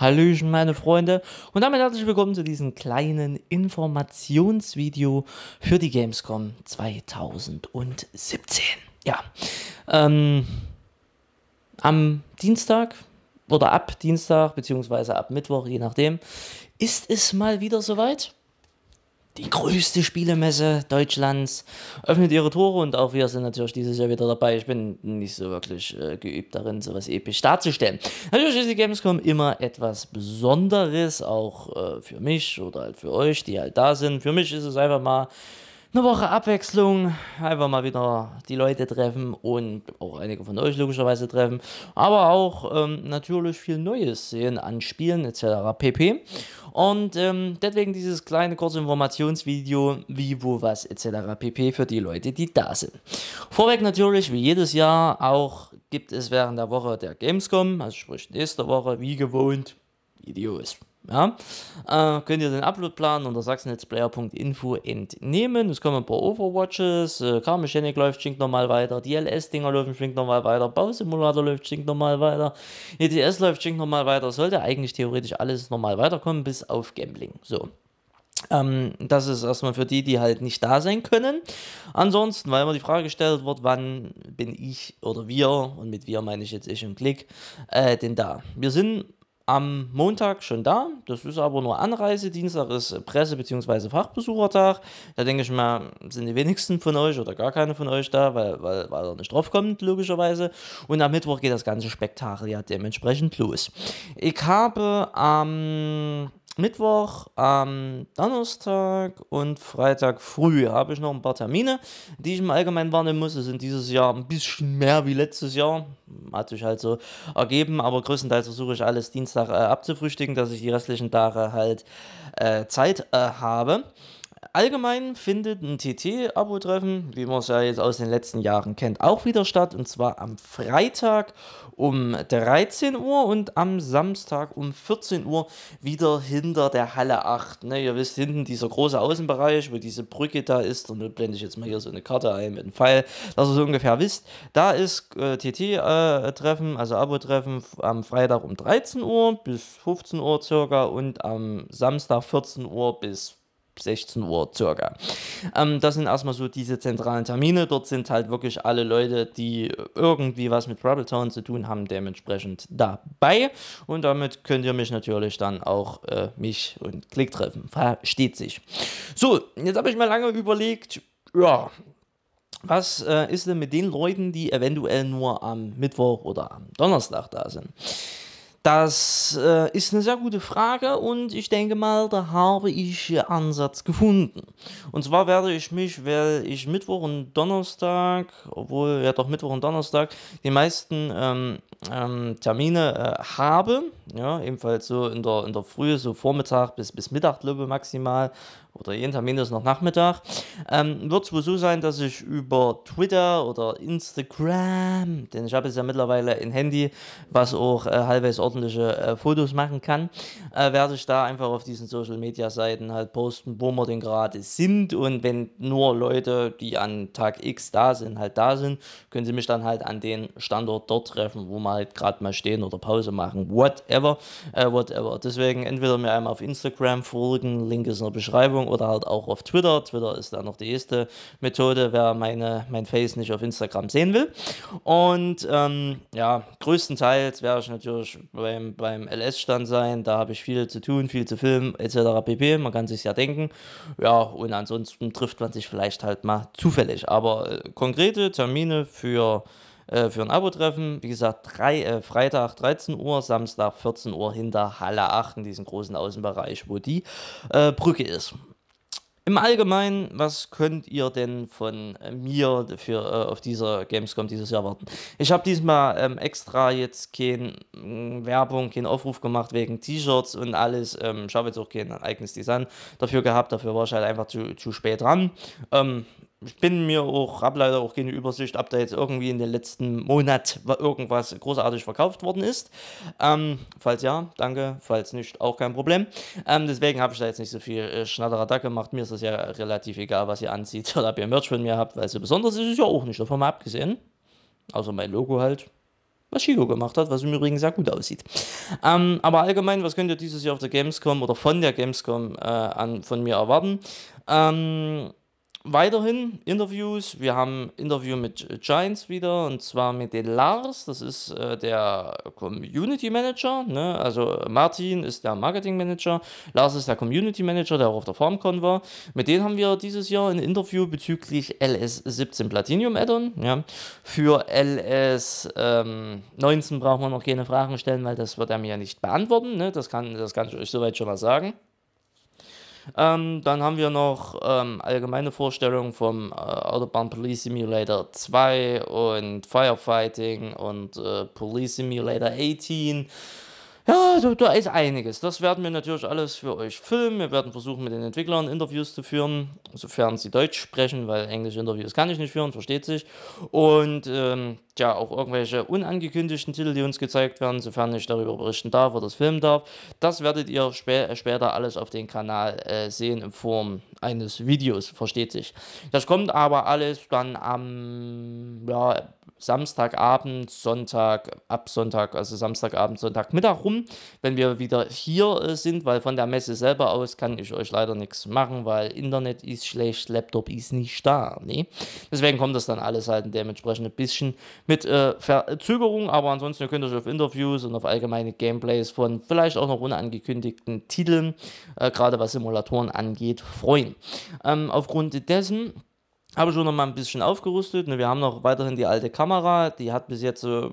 Hallöchen meine Freunde und damit herzlich willkommen zu diesem kleinen Informationsvideo für die Gamescom 2017. Ja, ähm, am Dienstag oder ab Dienstag beziehungsweise ab Mittwoch, je nachdem, ist es mal wieder soweit die größte Spielemesse Deutschlands, öffnet ihre Tore und auch wir sind natürlich dieses Jahr wieder dabei. Ich bin nicht so wirklich äh, geübt darin, sowas episch darzustellen. Natürlich ist die Gamescom immer etwas Besonderes, auch äh, für mich oder halt für euch, die halt da sind. Für mich ist es einfach mal eine Woche Abwechslung, einfach mal wieder die Leute treffen und auch einige von euch logischerweise treffen, aber auch ähm, natürlich viel Neues sehen an Spielen etc. pp. Und ähm, deswegen dieses kleine kurze Informationsvideo, wie, wo, was etc. pp. für die Leute, die da sind. Vorweg natürlich, wie jedes Jahr, auch gibt es während der Woche der Gamescom, also sprich nächste Woche, wie gewohnt, Videos. Ja? Äh, könnt ihr den Uploadplan unter sachsennetzplayer.info entnehmen. Es kommen ein paar Overwatches, äh, Car Mechanic läuft schwingt nochmal weiter, DLS-Dinger läuft schwingt nochmal weiter, Bausimulator läuft schwingt nochmal weiter, ETS läuft schwingt nochmal weiter. Sollte eigentlich theoretisch alles nochmal weiterkommen, bis auf Gambling. So. Ähm, das ist erstmal für die, die halt nicht da sein können. Ansonsten, weil immer die Frage gestellt wird, wann bin ich oder wir, und mit wir meine ich jetzt ich und Klick, äh, denn da? Wir sind am Montag schon da. Das ist aber nur Anreise. Dienstag ist Presse- bzw. Fachbesuchertag. Da denke ich mal, sind die wenigsten von euch oder gar keine von euch da, weil, weil, weil er nicht draufkommt, logischerweise. Und am Mittwoch geht das ganze Spektakel ja dementsprechend los. Ich habe am. Ähm Mittwoch, ähm, Donnerstag und Freitag früh habe ich noch ein paar Termine, die ich im Allgemeinen wahrnehmen muss. Es sind dieses Jahr ein bisschen mehr wie letztes Jahr. Hat sich halt so ergeben, aber größtenteils versuche ich alles Dienstag äh, abzufrühstücken, dass ich die restlichen Tage halt äh, Zeit äh, habe. Allgemein findet ein TT-Abo-Treffen, wie man es ja jetzt aus den letzten Jahren kennt, auch wieder statt. Und zwar am Freitag um 13 Uhr und am Samstag um 14 Uhr wieder hinter der Halle 8. Ne, ihr wisst, hinten dieser große Außenbereich, wo diese Brücke da ist. Und da blende ich jetzt mal hier so eine Karte ein mit einem Pfeil, dass ihr so ungefähr wisst. Da ist äh, TT-Treffen, äh, also Abo-Treffen am Freitag um 13 Uhr bis 15 Uhr circa und am Samstag 14 Uhr bis 15 Uhr. 16 Uhr circa. Ähm, das sind erstmal so diese zentralen Termine. Dort sind halt wirklich alle Leute, die irgendwie was mit Town zu tun haben, dementsprechend dabei. Und damit könnt ihr mich natürlich dann auch äh, mich und Klick treffen. Versteht sich. So, jetzt habe ich mir lange überlegt, ja, was äh, ist denn mit den Leuten, die eventuell nur am Mittwoch oder am Donnerstag da sind? Das äh, ist eine sehr gute Frage und ich denke mal, da habe ich äh, Ansatz gefunden. Und zwar werde ich mich, weil ich Mittwoch und Donnerstag, obwohl ja doch Mittwoch und Donnerstag die meisten ähm, ähm, Termine äh, habe, ja, ebenfalls so in der, in der Früh, so Vormittag bis, bis Mittag, glaube maximal, oder jeden Termin noch Nachmittag, ähm, wird es wohl so sein, dass ich über Twitter oder Instagram, denn ich habe jetzt ja mittlerweile ein Handy, was auch äh, halbwegs ordentliche äh, Fotos machen kann, äh, werde ich da einfach auf diesen Social Media Seiten halt posten, wo wir denn gerade sind und wenn nur Leute, die an Tag X da sind, halt da sind, können sie mich dann halt an den Standort dort treffen, wo wir halt gerade mal stehen oder Pause machen, whatever, äh, whatever. Deswegen entweder mir einmal auf Instagram folgen, Link ist in der Beschreibung Instagram oder halt auch auf Twitter. Twitter ist da noch die erste Methode, wer meine, mein Face nicht auf Instagram sehen will. Und ähm, ja, größtenteils werde ich natürlich beim, beim LS-Stand sein. Da habe ich viel zu tun, viel zu filmen, etc. pp. Man kann sich ja denken. Ja, und ansonsten trifft man sich vielleicht halt mal zufällig. Aber äh, konkrete Termine für äh, für ein Abo-Treffen. Wie gesagt, drei, äh, Freitag 13 Uhr, Samstag 14 Uhr hinter Halle 8 in diesem großen Außenbereich, wo die äh, Brücke ist. Im Allgemeinen, was könnt ihr denn von äh, mir für, äh, auf dieser Gamescom dieses Jahr warten? Ich habe diesmal ähm, extra jetzt keine mm, Werbung, keinen Aufruf gemacht wegen T-Shirts und alles. Ähm, ich habe jetzt auch kein eigenes Design dafür gehabt, dafür war ich halt einfach zu, zu spät dran. Ähm, ich bin mir auch, habe leider auch keine Übersicht, ob da jetzt irgendwie in den letzten Monat irgendwas großartig verkauft worden ist. Ähm, falls ja, danke. Falls nicht, auch kein Problem. Ähm, deswegen habe ich da jetzt nicht so viel äh, gemacht. Mir ist das ja relativ egal, was ihr anzieht oder ob ihr Merch von mir habt, weil so besonders ist es ja auch nicht. Davon mal abgesehen. Außer mein Logo halt was Shigo gemacht hat, was im Übrigen sehr gut aussieht. Ähm, aber allgemein, was könnt ihr dieses Jahr auf der Gamescom oder von der Gamescom äh, an, von mir erwarten? Ähm, weiterhin Interviews. Wir haben Interview mit Giants wieder und zwar mit den Lars, das ist äh, der Community Manager. Ne? Also äh, Martin ist der Marketing Manager, Lars ist der Community Manager, der auch auf der FarmCon war. Mit denen haben wir dieses Jahr ein Interview bezüglich LS17 Platinum Addon. Ja? Für LS19 ähm, brauchen wir noch keine Fragen stellen, weil das wird er mir ja nicht beantworten. Ne? Das, kann, das kann ich euch soweit schon mal sagen. Ähm, dann haben wir noch ähm, allgemeine Vorstellungen vom äh, Autobahn Police Simulator 2 und Firefighting und äh, Police Simulator 18. Ja, da, da, ist einiges. Das werden wir natürlich alles für euch filmen. Wir werden versuchen, mit den Entwicklern Interviews zu führen, sofern sie Deutsch sprechen, weil englische Interviews kann ich nicht führen, versteht sich. Und ähm, ja, auch irgendwelche unangekündigten Titel, die uns gezeigt werden, sofern ich darüber berichten darf oder das filmen darf. Das werdet ihr spä äh, später alles auf dem Kanal äh, sehen in Form eines Videos, versteht sich. Das kommt aber alles dann am ja, Samstagabend, Sonntag, ab Sonntag, also Samstagabend, Sonntagmittag rum, wenn wir wieder hier äh, sind, weil von der Messe selber aus kann ich euch leider nichts machen, weil Internet ist schlecht, Laptop ist nicht da. Nee? Deswegen kommt das dann alles halt dementsprechend ein bisschen mit äh, Verzögerung, aber ansonsten könnt ihr euch auf Interviews und auf allgemeine Gameplays von vielleicht auch noch unangekündigten Titeln, äh, gerade was Simulatoren angeht, freuen. Ähm, aufgrund dessen habe schon noch mal ein bisschen aufgerüstet. Ne? Wir haben noch weiterhin die alte Kamera. Die hat bis jetzt so äh,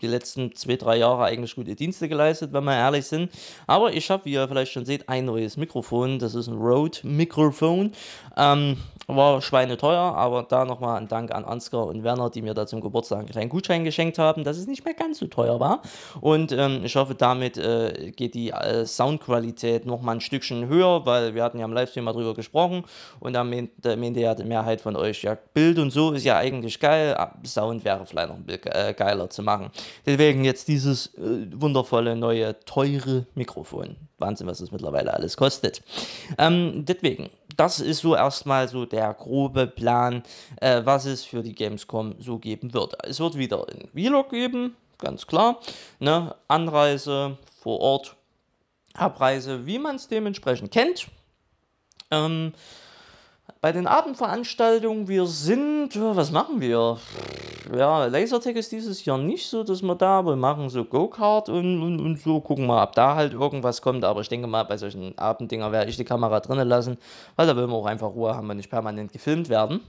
die letzten zwei, drei Jahre eigentlich gute Dienste geleistet, wenn wir ehrlich sind. Aber ich habe, wie ihr vielleicht schon seht, ein neues Mikrofon. Das ist ein Rode Mikrofon. Ähm, war schweineteuer, aber da nochmal ein Dank an Ansgar und Werner, die mir da zum Geburtstag einen kleinen Gutschein geschenkt haben, dass es nicht mehr ganz so teuer war. Und ähm, ich hoffe, damit äh, geht die äh, Soundqualität nochmal ein Stückchen höher, weil wir hatten ja im Livestream mal drüber gesprochen und da meinte, meinte ja die Mehrheit von euch, ja, Bild und so ist ja eigentlich geil, ah, Sound wäre vielleicht noch ein bisschen äh, geiler zu machen. Deswegen jetzt dieses äh, wundervolle, neue, teure Mikrofon. Wahnsinn, was es mittlerweile alles kostet. Ähm, deswegen, das ist so erstmal so der grobe Plan, äh, was es für die Gamescom so geben wird. Es wird wieder ein Vlog geben, ganz klar. Ne? Anreise vor Ort, Abreise, wie man es dementsprechend kennt. Ähm, bei den Abendveranstaltungen, wir sind, äh, was machen wir? Ja, Lasertag ist dieses Jahr nicht so dass das Modell. Wir machen so Go-Kart und, und, und so, gucken mal, ob da halt irgendwas kommt. Aber ich denke mal, bei solchen Abenddinger werde ich die Kamera drinnen lassen, weil da will man auch einfach Ruhe haben und nicht permanent gefilmt werden.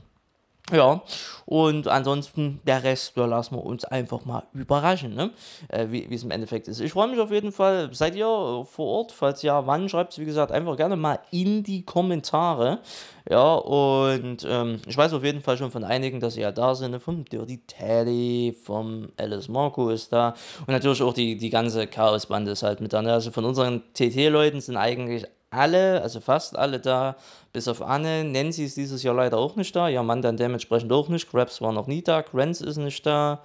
Ja, und ansonsten der Rest, da lassen wir uns einfach mal überraschen, ne? Äh, wie es im Endeffekt ist. Ich freue mich auf jeden Fall. Seid ihr äh, vor Ort? Falls ja, wann? Schreibt es, wie gesagt, einfach gerne mal in die Kommentare. Ja, und ähm, ich weiß auf jeden Fall schon von einigen, dass sie ja da sind. Ne? Vom Dirty Teddy, vom Alice Marco ist da. Und natürlich auch die, die ganze Chaosbande ist halt mit da. Ne? Also von unseren TT-Leuten sind eigentlich alle, also fast alle da, bis auf Anne. Nancy ist dieses Jahr leider auch nicht da. Ja, Mann dann dementsprechend auch nicht. Krabs war noch nie da. Grants ist nicht da.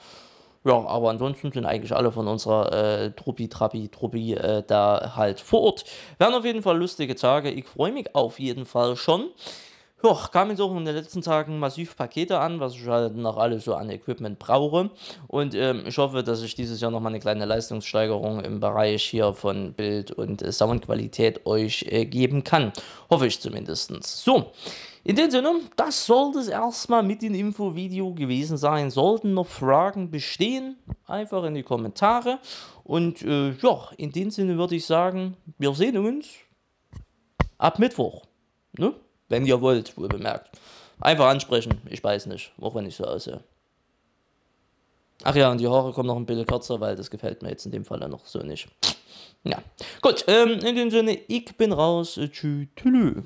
Ja, aber ansonsten sind eigentlich alle von unserer äh, Truppi, Trappi, Truppi äh, da halt vor Ort. Werden auf jeden Fall lustige Tage. Ich freue mich auf jeden Fall schon ja, kamen jetzt auch in den letzten Tagen massiv Pakete an, was ich halt noch alles so an Equipment brauche. Und ähm, ich hoffe, dass ich dieses Jahr nochmal eine kleine Leistungssteigerung im Bereich hier von Bild- und äh, Soundqualität euch äh, geben kann. Hoffe ich zumindest. So. In dem Sinne, das sollte es erstmal mit dem Infovideo gewesen sein. Sollten noch Fragen bestehen, einfach in die Kommentare. Und äh, ja, in dem Sinne würde ich sagen, wir sehen uns ab Mittwoch. Ne? Wenn ihr wollt, wohl bemerkt. Einfach ansprechen, ich weiß nicht, auch wenn ich so aussehe. Ach ja, und die Haare kommen noch ein bisschen kürzer, weil das gefällt mir jetzt in dem Fall dann noch so nicht. Ja, gut, ähm, in dem Sinne, ich bin raus. Tschüss.